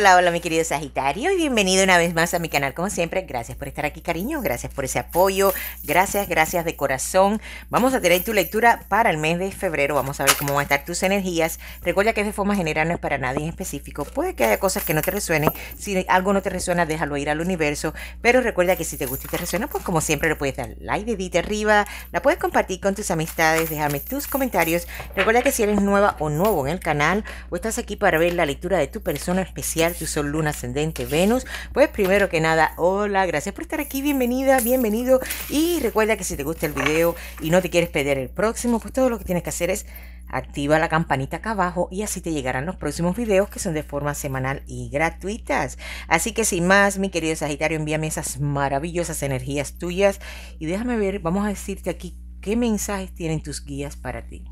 Hola, hola mi querido Sagitario y bienvenido una vez más a mi canal como siempre. Gracias por estar aquí cariño, gracias por ese apoyo, gracias, gracias de corazón. Vamos a tener tu lectura para el mes de febrero, vamos a ver cómo van a estar tus energías. Recuerda que es de forma general, no es para nadie en específico. Puede que haya cosas que no te resuenen, si algo no te resuena déjalo ir al universo, pero recuerda que si te gusta y te resuena, pues como siempre le puedes dar like, dedito arriba, la puedes compartir con tus amistades, dejarme tus comentarios. Recuerda que si eres nueva o nuevo en el canal o estás aquí para ver la lectura de tu persona especial, tu Sol, Luna, Ascendente, Venus. Pues primero que nada, hola, gracias por estar aquí, bienvenida, bienvenido. Y recuerda que si te gusta el video y no te quieres perder el próximo, pues todo lo que tienes que hacer es activa la campanita acá abajo y así te llegarán los próximos videos que son de forma semanal y gratuitas. Así que sin más, mi querido Sagitario, envíame esas maravillosas energías tuyas y déjame ver, vamos a decirte aquí qué mensajes tienen tus guías para ti.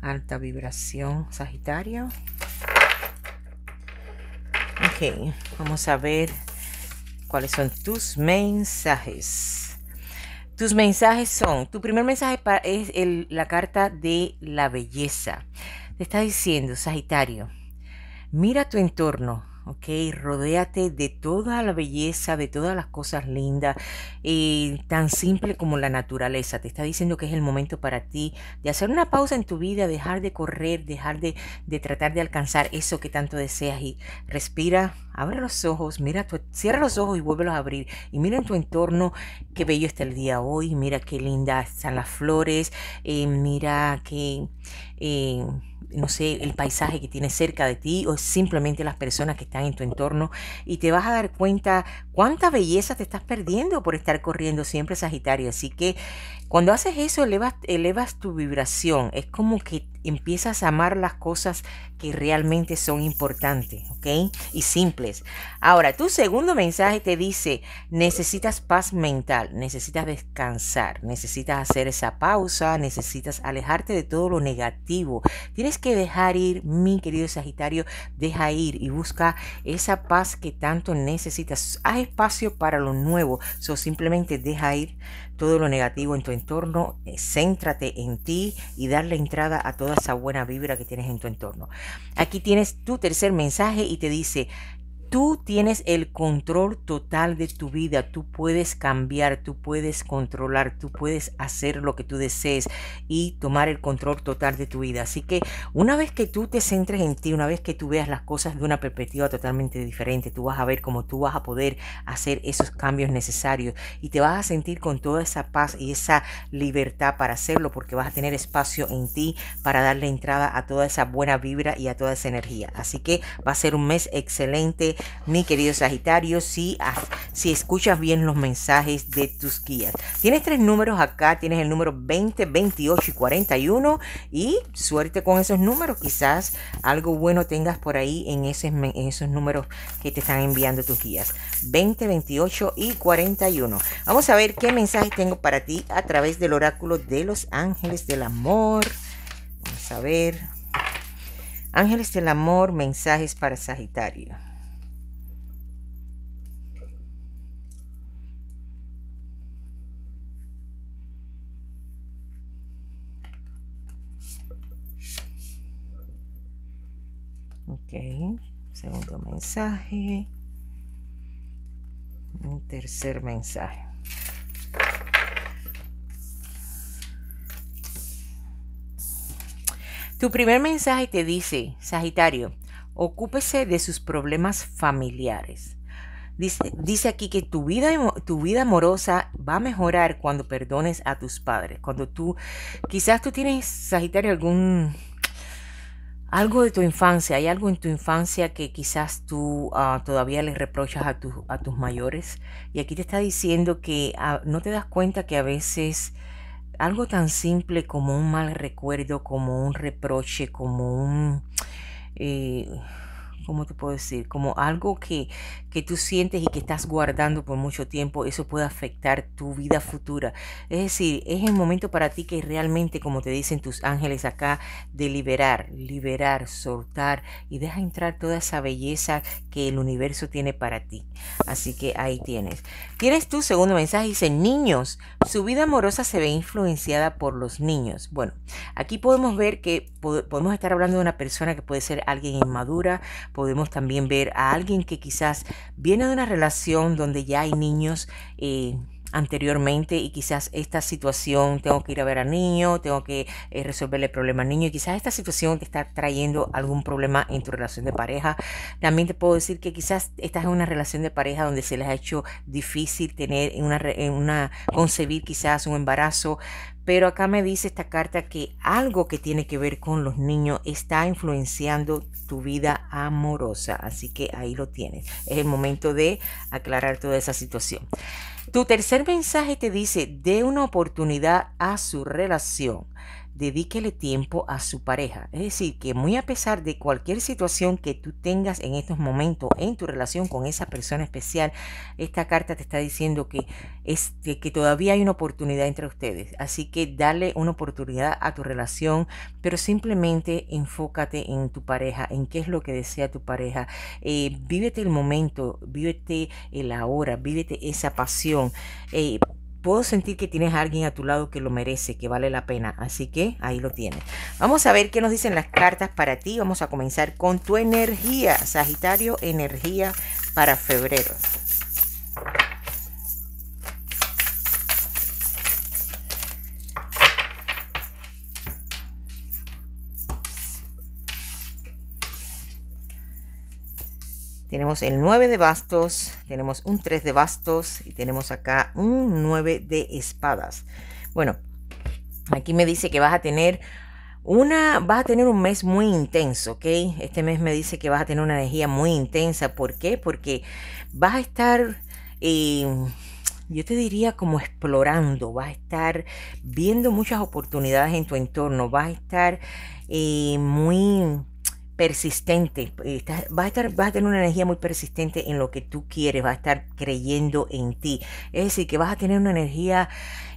alta vibración, Sagitario. Ok, vamos a ver cuáles son tus mensajes. Tus mensajes son, tu primer mensaje es la carta de la belleza. Te está diciendo, Sagitario, mira tu entorno, ¿ok? Rodéate de toda la belleza, de todas las cosas lindas, y eh, tan simple como la naturaleza. Te está diciendo que es el momento para ti de hacer una pausa en tu vida, dejar de correr, dejar de, tratar de alcanzar eso que tanto deseas y respira, abre los ojos, mira tu, cierra los ojos y vuélvelos a abrir y mira en tu entorno qué bello está el día hoy, mira qué lindas están las flores, eh, mira qué... Eh, no sé, el paisaje que tienes cerca de ti o simplemente las personas que están en tu entorno y te vas a dar cuenta cuánta belleza te estás perdiendo por estar corriendo siempre Sagitario. Así que cuando haces eso, elevas, elevas tu vibración. Es como que empiezas a amar las cosas que realmente son importantes, ¿ok? Y simples. Ahora, tu segundo mensaje te dice, necesitas paz mental, necesitas descansar, necesitas hacer esa pausa, necesitas alejarte de todo lo negativo. Tienes que dejar ir, mi querido Sagitario, deja ir y busca esa paz que tanto necesitas. Haz espacio para lo nuevo, so, simplemente deja ir, todo lo negativo en tu entorno, eh, céntrate en ti y darle entrada a toda esa buena vibra que tienes en tu entorno. Aquí tienes tu tercer mensaje y te dice, Tú tienes el control total de tu vida, tú puedes cambiar, tú puedes controlar, tú puedes hacer lo que tú desees y tomar el control total de tu vida. Así que una vez que tú te centres en ti, una vez que tú veas las cosas de una perspectiva totalmente diferente, tú vas a ver cómo tú vas a poder hacer esos cambios necesarios y te vas a sentir con toda esa paz y esa libertad para hacerlo porque vas a tener espacio en ti para darle entrada a toda esa buena vibra y a toda esa energía. Así que va a ser un mes excelente mi querido Sagitario, si, si escuchas bien los mensajes de tus guías. Tienes tres números acá, tienes el número 20, 28 y 41 y suerte con esos números, quizás algo bueno tengas por ahí en, esos números que te están enviando tus guías. 20, 28 y 41. Vamos a ver qué mensaje tengo para ti a través del oráculo de los ángeles del amor. Vamos a ver. Ángeles del amor, mensajes para Sagitario. Okay, segundo mensaje. Un tercer mensaje. Tu primer mensaje te dice, Sagitario, ocúpese de sus problemas familiares. Dice, dice, aquí que tu vida, tu vida amorosa va a mejorar cuando perdones a tus padres. Cuando tú, quizás tú tienes, Sagitario, algún algo de tu infancia, hay algo en tu infancia que quizás tú ah, todavía le reprochas a, tus a, tus mayores. Y aquí te está diciendo que ah, no te das cuenta que a veces algo tan simple como un mal recuerdo, como un reproche, como un... Eh, ¿cómo te puedo decir? Como algo que, que tú sientes y que estás guardando por mucho tiempo, eso puede afectar tu vida futura. Es decir, es el momento para ti que realmente, como te dicen tus ángeles acá, de liberar, liberar, soltar y deja entrar toda esa belleza que el universo tiene para ti. Así que ahí tienes. Tienes tu segundo mensaje, dice, niños, su vida amorosa se ve influenciada por los niños. Bueno, aquí podemos ver que podemos estar hablando de una persona que puede ser alguien inmadura, podemos también ver a alguien que quizás viene de una relación donde ya hay niños. Eh, anteriormente y quizás esta situación, tengo que ir a ver al niño, tengo que eh, resolverle el problema al niño y quizás esta situación te está trayendo algún problema en tu relación de pareja. También te puedo decir que quizás estás en una relación de pareja donde se les ha hecho difícil tener una, en eh, una concebir quizás un embarazo, pero acá me dice esta carta que algo que tiene que ver con los niños está influenciando tu vida amorosa. Así que ahí lo tienes. Es el momento de aclarar toda esa situación. Tu tercer mensaje te dice, dé una oportunidad a su relación dedíquele tiempo a su pareja. Es decir, que muy a pesar de cualquier situación que tú tengas en estos momentos en tu relación con esa persona especial, esta carta te está diciendo que, este que, todavía hay una oportunidad entre ustedes. Así que dale una oportunidad a tu relación, pero simplemente enfócate en tu pareja, en qué es lo que desea tu pareja. Eh, vívete el momento, vivete el ahora, vívete esa pasión. Eh, puedo sentir que tienes a alguien a tu lado que lo merece, que vale la pena. Así que ahí lo tienes. Vamos a ver qué nos dicen las cartas para ti. Vamos a comenzar con tu energía, Sagitario, energía para febrero. Tenemos el 9 de bastos, tenemos un 3 de bastos y tenemos acá un 9 de espadas. Bueno, aquí me dice que vas a tener una, vas a tener un mes muy intenso, ¿ok? Este mes me dice que vas a tener una energía muy intensa. ¿Por qué? Porque vas a estar, eh, yo te diría como explorando, vas a estar viendo muchas oportunidades en tu entorno, vas a estar eh, muy persistente, va a estar, vas a tener una energía muy persistente en lo que tú quieres, va a estar creyendo en ti. Es decir, que vas a tener una energía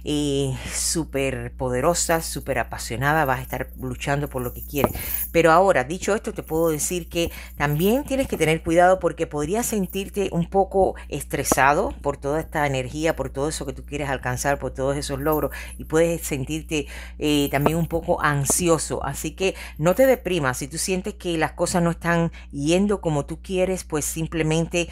y súper poderosa, súper apasionada, vas a estar luchando por lo que quieres. Pero ahora, dicho esto, te puedo decir que también tienes que tener cuidado porque podrías sentirte un poco estresado por toda esta energía, por todo eso que tú quieres alcanzar, por todos esos logros y puedes sentirte eh, también un poco ansioso. Así que no te deprimas, si tú sientes que las cosas no están yendo como tú quieres, pues simplemente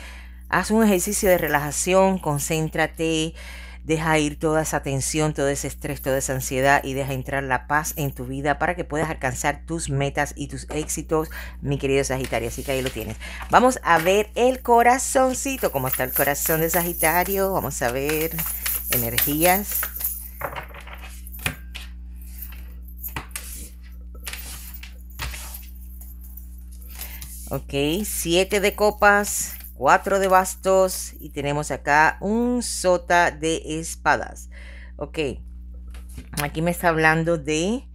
haz un ejercicio de relajación, concéntrate. Deja ir toda esa tensión, todo ese estrés, toda esa ansiedad y deja entrar la paz en tu vida para que puedas alcanzar tus metas y tus éxitos, mi querido Sagitario. Así que ahí lo tienes. Vamos a ver el corazoncito, cómo está el corazón de Sagitario. Vamos a ver energías. Ok, siete de copas, cuatro de bastos y tenemos acá un sota de espadas. Ok, aquí me está hablando de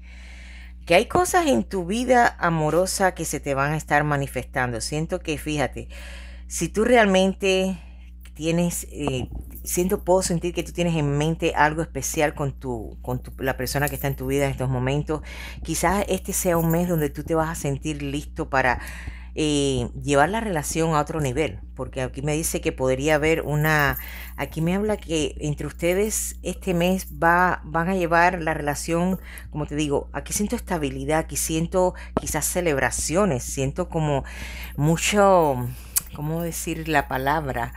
que hay cosas en tu vida amorosa que se te van a estar manifestando. Siento que, fíjate, si tú realmente tienes, eh, siento, puedo sentir que tú tienes en mente algo especial con, tu, con tu, la persona que está en tu vida en estos momentos, quizás este sea un mes donde tú te vas a sentir listo para eh, llevar la relación a otro nivel, porque aquí me dice que podría haber una, aquí me habla que entre ustedes este mes va, van a llevar la relación, como te digo, aquí siento estabilidad, aquí siento quizás celebraciones, siento como mucho, ¿cómo decir la palabra?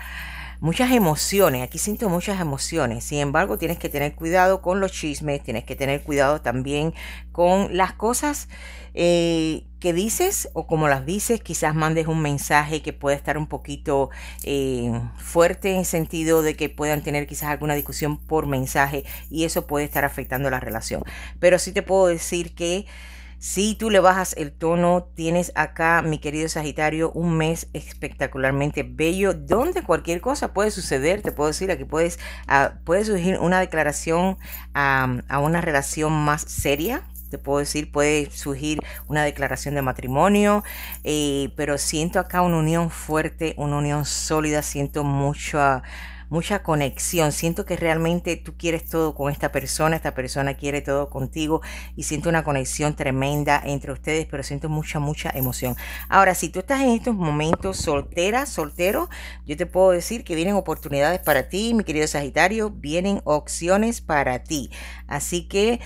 muchas emociones, aquí siento muchas emociones, sin embargo tienes que tener cuidado con los chismes, tienes que tener cuidado también con las cosas eh, que dices o como las dices, quizás mandes un mensaje que puede estar un poquito eh, fuerte en sentido de que puedan tener quizás alguna discusión por mensaje y eso puede estar afectando la relación. Pero sí te puedo decir que si tú le bajas el tono, tienes acá, mi querido Sagitario, un mes espectacularmente bello, donde cualquier cosa puede suceder. Te puedo decir, aquí puedes, ah, puede surgir una declaración a una relación más seria, te puedo decir, puede surgir una declaración de matrimonio, eh, pero siento acá una unión fuerte, una unión sólida, siento a mucha conexión. Siento que realmente tú quieres todo con esta persona, esta persona quiere todo contigo y siento una conexión tremenda entre ustedes, pero siento mucha, mucha emoción. Ahora, si tú estás en estos momentos soltera, soltero, yo te puedo decir que vienen oportunidades para ti, mi querido Sagitario, vienen opciones para ti. Así que...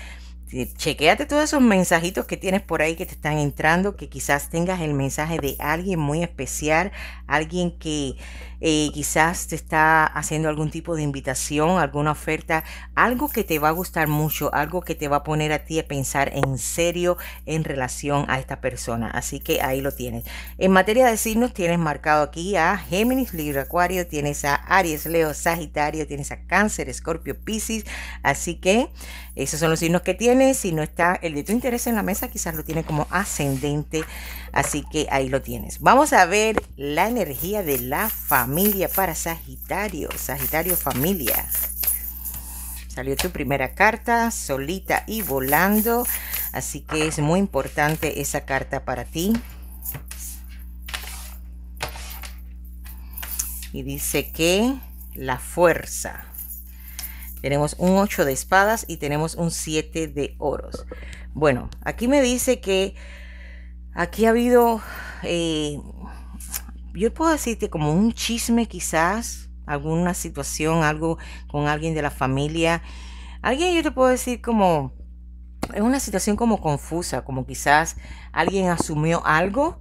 Eh, chequeate todos esos mensajitos que tienes por ahí que te están entrando, que quizás tengas el mensaje de alguien muy especial, alguien que eh, quizás te está haciendo algún tipo de invitación, alguna oferta, algo que te va a gustar mucho, algo que te va a poner a ti a pensar en serio en relación a esta persona. Así que ahí lo tienes. En materia de signos, tienes marcado aquí a Géminis, Libra, Acuario, tienes a Aries, Leo, Sagitario, tienes a Cáncer, Escorpio, Piscis. Así que esos son los signos que tienes si no está el de tu interés en la mesa, quizás lo tiene como ascendente. Así que ahí lo tienes. Vamos a ver la energía de la familia para Sagitario. Sagitario familia. Salió tu primera carta, solita y volando. Así que es muy importante esa carta para ti. Y dice que la fuerza. Tenemos un 8 de espadas y tenemos un 7 de oros. Bueno, aquí me dice que aquí ha habido, eh, yo puedo decirte como un chisme quizás, alguna situación, algo con alguien de la familia. Alguien yo te puedo decir como, es una situación como confusa, como quizás alguien asumió algo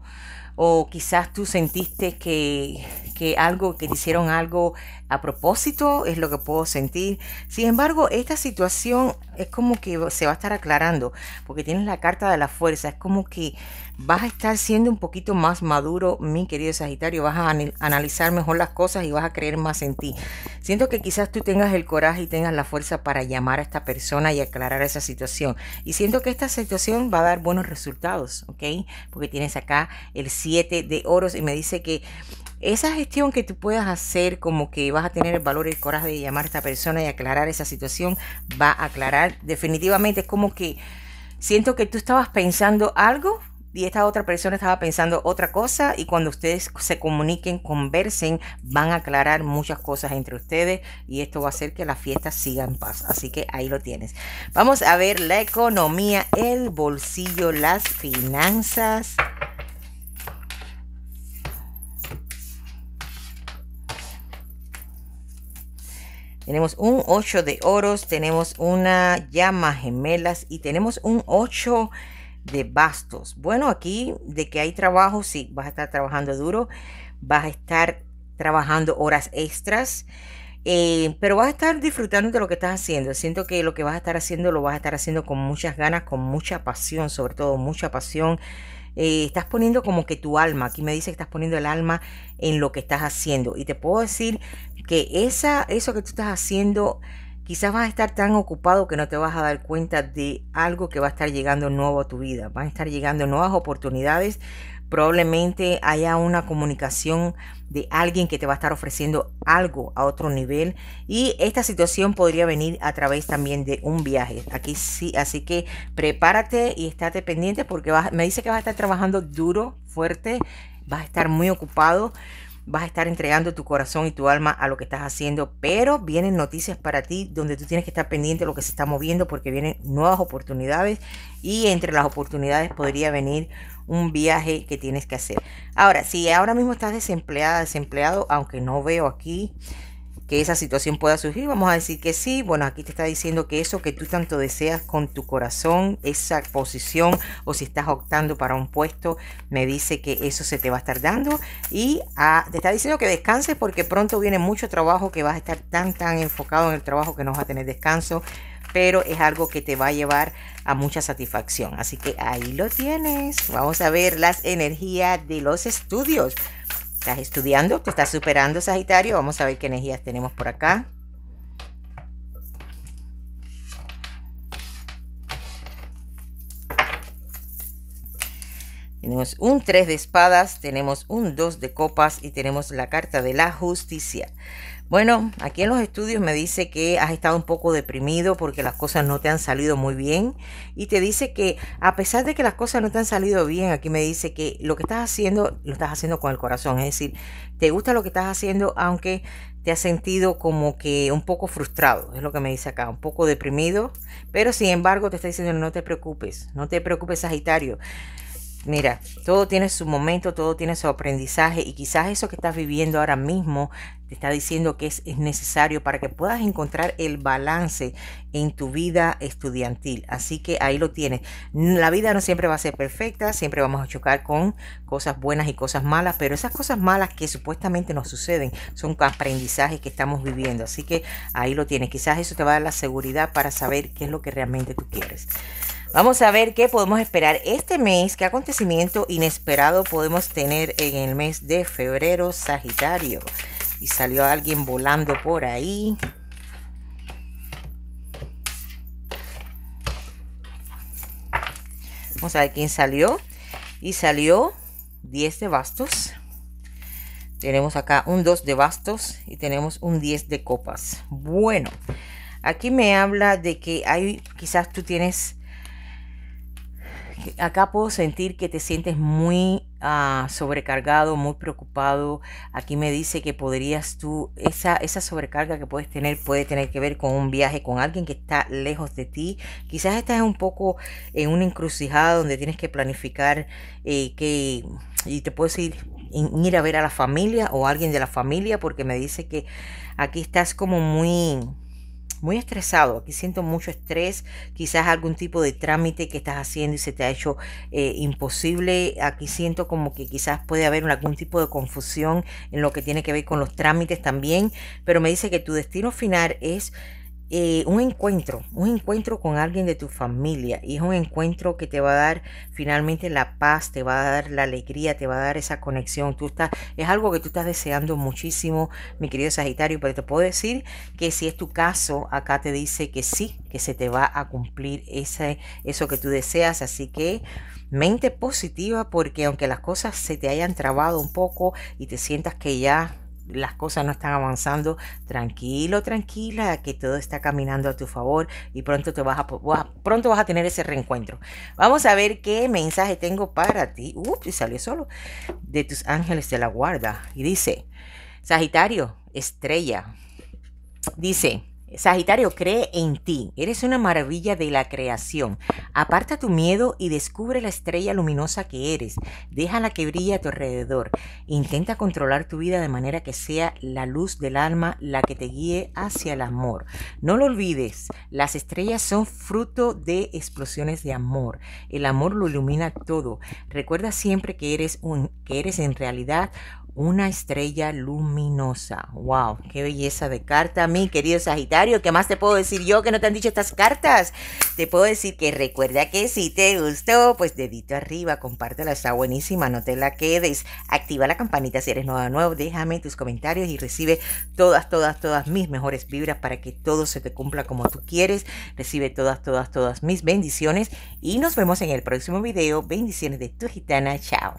o quizás tú sentiste que, que algo, que hicieron algo a propósito, es lo que puedo sentir. Sin embargo, esta situación es como que se va a estar aclarando, porque tienes la carta de la fuerza, es como que vas a estar siendo un poquito más maduro, mi querido Sagitario, vas a analizar mejor las cosas y vas a creer más en ti. Siento que quizás tú tengas el coraje y tengas la fuerza para llamar a esta persona y aclarar esa situación. Y siento que esta situación va a dar buenos resultados, ¿ok? Porque tienes acá el 7 de oros y me dice que esa gestión que tú puedas hacer, como que vas a tener el valor y el coraje de llamar a esta persona y aclarar esa situación, va a aclarar definitivamente. Es como que siento que tú estabas pensando algo y esta otra persona estaba pensando otra cosa y cuando ustedes se comuniquen, conversen, van a aclarar muchas cosas entre ustedes y esto va a hacer que la fiesta siga en paz. Así que ahí lo tienes. Vamos a ver la economía, el bolsillo, las finanzas. Tenemos un 8 de oros, tenemos una llama gemelas y tenemos un 8 de bastos. Bueno, aquí de que hay trabajo, sí, vas a estar trabajando duro, vas a estar trabajando horas extras, eh, pero vas a estar disfrutando de lo que estás haciendo. Siento que lo que vas a estar haciendo lo vas a estar haciendo con muchas ganas, con mucha pasión, sobre todo mucha pasión eh, estás poniendo como que tu alma, aquí me dice que estás poniendo el alma en lo que estás haciendo. Y te puedo decir que esa, eso que tú estás haciendo Quizás vas a estar tan ocupado que no te vas a dar cuenta de algo que va a estar llegando nuevo a tu vida. Van a estar llegando nuevas oportunidades. Probablemente haya una comunicación de alguien que te va a estar ofreciendo algo a otro nivel. Y esta situación podría venir a través también de un viaje. Aquí sí, así que prepárate y estate pendiente porque me dice que vas a estar trabajando duro, fuerte, vas a estar muy ocupado vas a estar entregando tu corazón y tu alma a lo que estás haciendo, pero vienen noticias para ti donde tú tienes que estar pendiente de lo que se está moviendo porque vienen nuevas oportunidades y entre las oportunidades podría venir un viaje que tienes que hacer. Ahora, si ahora mismo estás desempleada, desempleado, aunque no veo aquí que esa situación pueda surgir, vamos a decir que sí. Bueno, aquí te está diciendo que eso que tú tanto deseas con tu corazón, esa posición, o si estás optando para un puesto, me dice que eso se te va a estar dando. Y ah, te está diciendo que descanses porque pronto viene mucho trabajo, que vas a estar tan, tan enfocado en el trabajo que no vas a tener descanso pero es algo que te va a llevar a mucha satisfacción. Así que ahí lo tienes. Vamos a ver las energías de los estudios. Estás estudiando, te estás superando, Sagitario. Vamos a ver qué energías tenemos por acá. Tenemos un 3 de espadas, tenemos un 2 de copas y tenemos la carta de la justicia. Bueno, aquí en los estudios me dice que has estado un poco deprimido porque las cosas no te han salido muy bien y te dice que a pesar de que las cosas no te han salido bien, aquí me dice que lo que estás haciendo lo estás haciendo con el corazón, es decir, te gusta lo que estás haciendo aunque te has sentido como que un poco frustrado, es lo que me dice acá, un poco deprimido, pero sin embargo te está diciendo no te preocupes, no te preocupes Sagitario. Mira, todo tiene su momento, todo tiene su aprendizaje y quizás eso que estás viviendo ahora mismo te está diciendo que es, necesario para que puedas encontrar el balance en tu vida estudiantil. Así que ahí lo tienes. La vida no siempre va a ser perfecta, siempre vamos a chocar con cosas buenas y cosas malas, pero esas cosas malas que supuestamente nos suceden son aprendizajes que estamos viviendo. Así que ahí lo tienes. Quizás eso te va a dar la seguridad para saber qué es lo que realmente tú quieres. Vamos a ver qué podemos esperar este mes, qué acontecimiento inesperado podemos tener en el mes de febrero, Sagitario. Y salió alguien volando por ahí. Vamos a ver quién salió. Y salió 10 de bastos. Tenemos acá un 2 de bastos y tenemos un 10 de copas. Bueno, aquí me habla de que hay, quizás tú tienes acá puedo sentir que te sientes muy ah, sobrecargado, muy preocupado. Aquí me dice que podrías tú, esa, esa sobrecarga que puedes tener puede tener que ver con un viaje, con alguien que está lejos de ti. Quizás estás un poco en una encrucijada donde tienes que planificar eh, que, y te puedes ir, ir a ver a la familia o a alguien de la familia porque me dice que aquí estás como muy muy estresado, aquí siento mucho estrés, quizás algún tipo de trámite que estás haciendo y se te ha hecho eh, imposible, aquí siento como que quizás puede haber algún tipo de confusión en lo que tiene que ver con los trámites también, pero me dice que tu destino final es eh, un encuentro, un encuentro con alguien de tu familia y es un encuentro que te va a dar finalmente la paz, te va a dar la alegría, te va a dar esa conexión. Tú estás, es algo que tú estás deseando muchísimo, mi querido Sagitario, pero te puedo decir que si es tu caso, acá te dice que sí, que se te va a cumplir ese, eso que tú deseas, así que mente positiva porque aunque las cosas se te hayan trabado un poco y te sientas que ya las cosas no están avanzando, tranquilo, tranquila, que todo está caminando a tu favor y pronto te vas a, pronto vas a tener ese reencuentro. Vamos a ver qué mensaje tengo para ti. Ups, salió solo de tus ángeles de la guarda y dice, Sagitario, estrella. Dice, Sagitario, cree en ti. Eres una maravilla de la creación. Aparta tu miedo y descubre la estrella luminosa que eres. Déjala que brille a tu alrededor. Intenta controlar tu vida de manera que sea la luz del alma la que te guíe hacia el amor. No lo olvides, las estrellas son fruto de explosiones de amor. El amor lo ilumina todo. Recuerda siempre que eres un que eres en realidad una estrella luminosa. ¡Wow! ¡Qué belleza de carta, mi querido Sagitario! ¿Qué más te puedo decir yo que no te han dicho estas cartas? Te puedo decir que recuerda que si te gustó, pues dedito arriba, compártela, está buenísima, no te la quedes. Activa la campanita si eres nueva nuevo, déjame tus comentarios y recibe todas, todas, todas mis mejores vibras para que todo se te cumpla como tú quieres. Recibe todas, todas, todas mis bendiciones y nos vemos en el próximo video. Bendiciones de tu gitana. Chao.